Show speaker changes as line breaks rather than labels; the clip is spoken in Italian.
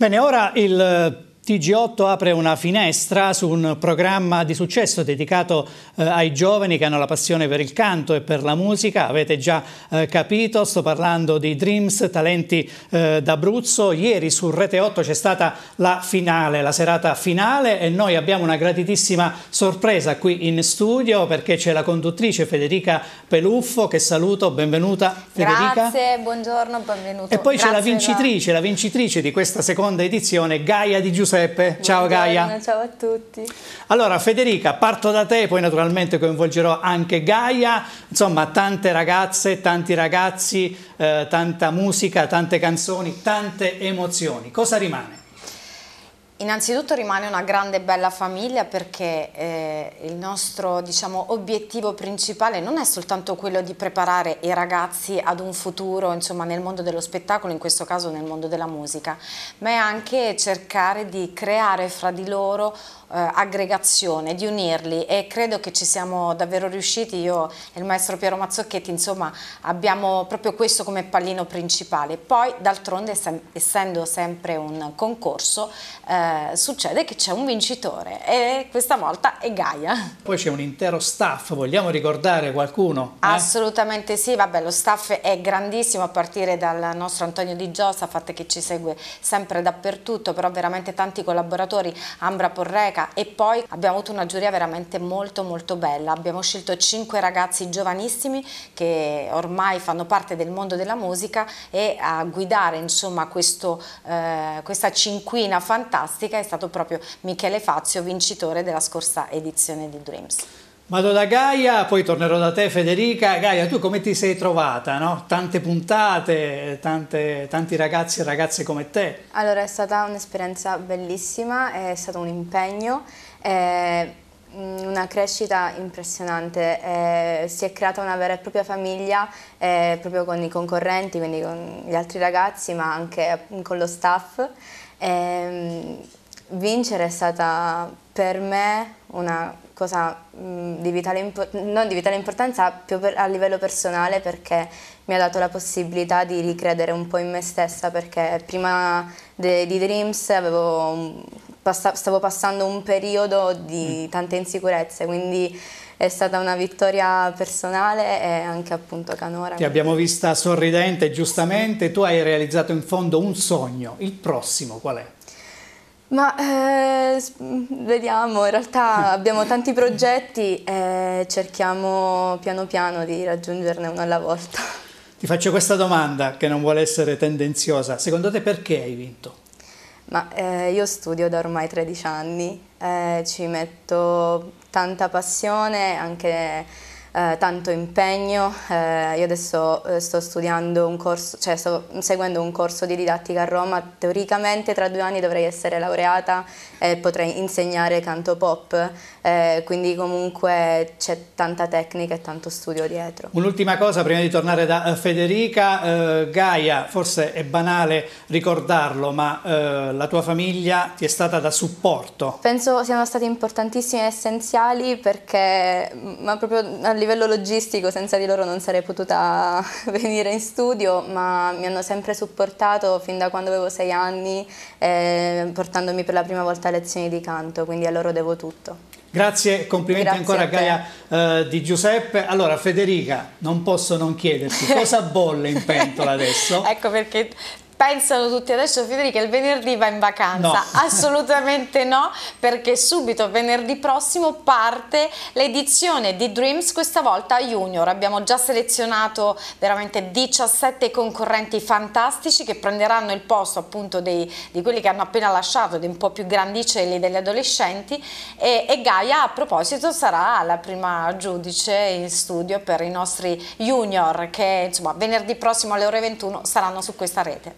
Bene, ora il TG8 apre una finestra su un programma di successo dedicato eh, ai giovani che hanno la passione per il canto e per la musica. Avete già eh, capito, sto parlando di Dreams Talenti eh, d'Abruzzo. Ieri su Rete 8 c'è stata la finale, la serata finale e noi abbiamo una gratitissima sorpresa qui in studio perché c'è la conduttrice Federica Peluffo che saluto, benvenuta Federica. Grazie,
buongiorno, benvenuto. E poi c'è la
vincitrice, la vincitrice di questa seconda edizione, Gaia di Giuseppe. Giuseppe, ciao Gaia.
Ciao a tutti.
Allora Federica, parto da te, poi naturalmente coinvolgerò anche Gaia. Insomma, tante ragazze, tanti ragazzi, eh, tanta musica, tante canzoni, tante emozioni. Cosa rimane?
Innanzitutto rimane una grande e bella famiglia perché eh, il nostro diciamo, obiettivo principale non è soltanto quello di preparare i ragazzi ad un futuro insomma, nel mondo dello spettacolo, in questo caso nel mondo della musica, ma è anche cercare di creare fra di loro eh, aggregazione, di unirli e credo che ci siamo davvero riusciti, io e il maestro Piero Mazzocchetti insomma, abbiamo proprio questo come pallino principale. Poi d'altronde essendo sempre un concorso eh, eh, succede che c'è un vincitore e questa volta è Gaia.
Poi c'è un intero staff, vogliamo ricordare qualcuno? Eh?
Assolutamente sì, vabbè lo staff è grandissimo a partire dal nostro Antonio Di Giosafat che ci segue sempre dappertutto, però veramente tanti collaboratori, Ambra Porreca e poi abbiamo avuto una giuria veramente molto molto bella, abbiamo scelto cinque ragazzi giovanissimi che ormai fanno parte del mondo della musica e a guidare insomma questo, eh, questa cinquina fantastica plastica è stato proprio Michele Fazio, vincitore della scorsa edizione di Dreams.
Vado da Gaia, poi tornerò da te Federica. Gaia, tu come ti sei trovata? No? Tante puntate, tante, tanti ragazzi e ragazze come te.
Allora è stata un'esperienza bellissima, è stato un impegno. Eh Mm, una crescita impressionante, eh, si è creata una vera e propria famiglia eh, proprio con i concorrenti, quindi con gli altri ragazzi ma anche con lo staff. Eh, vincere è stata per me una cosa mm, di vitale, non di vitale importanza più per, a livello personale perché mi ha dato la possibilità di ricredere un po' in me stessa perché prima di Dreams avevo passa, stavo passando un periodo di mm. tante insicurezze, quindi è stata una vittoria personale e anche appunto canora. Ti
abbiamo vista sorridente, giustamente, tu hai realizzato in fondo un sogno, il prossimo qual è?
Ma eh, vediamo, in realtà abbiamo tanti progetti e cerchiamo piano piano di raggiungerne uno alla volta.
Ti faccio questa domanda che non vuole essere tendenziosa, secondo te perché hai vinto?
Ma eh, io studio da ormai 13 anni, eh, ci metto tanta passione, anche eh, tanto impegno, eh, io adesso eh, sto studiando un corso, cioè sto seguendo un corso di didattica a Roma, teoricamente tra due anni dovrei essere laureata e potrei insegnare canto pop, eh, quindi comunque c'è tanta tecnica e tanto studio dietro.
Un'ultima cosa prima di tornare da eh, Federica, eh, Gaia, forse è banale ricordarlo, ma la tua famiglia ti è stata da supporto?
Penso siano stati importantissimi e essenziali perché, mm, ma proprio a livello livello logistico senza di loro non sarei potuta venire in studio, ma mi hanno sempre supportato fin da quando avevo sei anni, eh, portandomi per la prima volta a lezioni di canto, quindi a loro devo tutto.
Grazie, complimenti Grazie ancora a Gaia eh, di Giuseppe. Allora Federica, non posso non chiederti cosa bolle in pentola adesso?
ecco perché pensano tutti adesso Federica il venerdì va in vacanza, no. assolutamente no perché subito venerdì prossimo parte l'edizione di Dreams questa volta Junior, abbiamo già selezionato veramente 17 concorrenti fantastici che prenderanno il posto appunto dei, di quelli che hanno appena lasciato, dei un po' più grandicelli degli adolescenti e, e Gaia a proposito sarà la prima giudice in studio per i nostri junior che insomma venerdì prossimo alle ore 21 saranno su questa rete.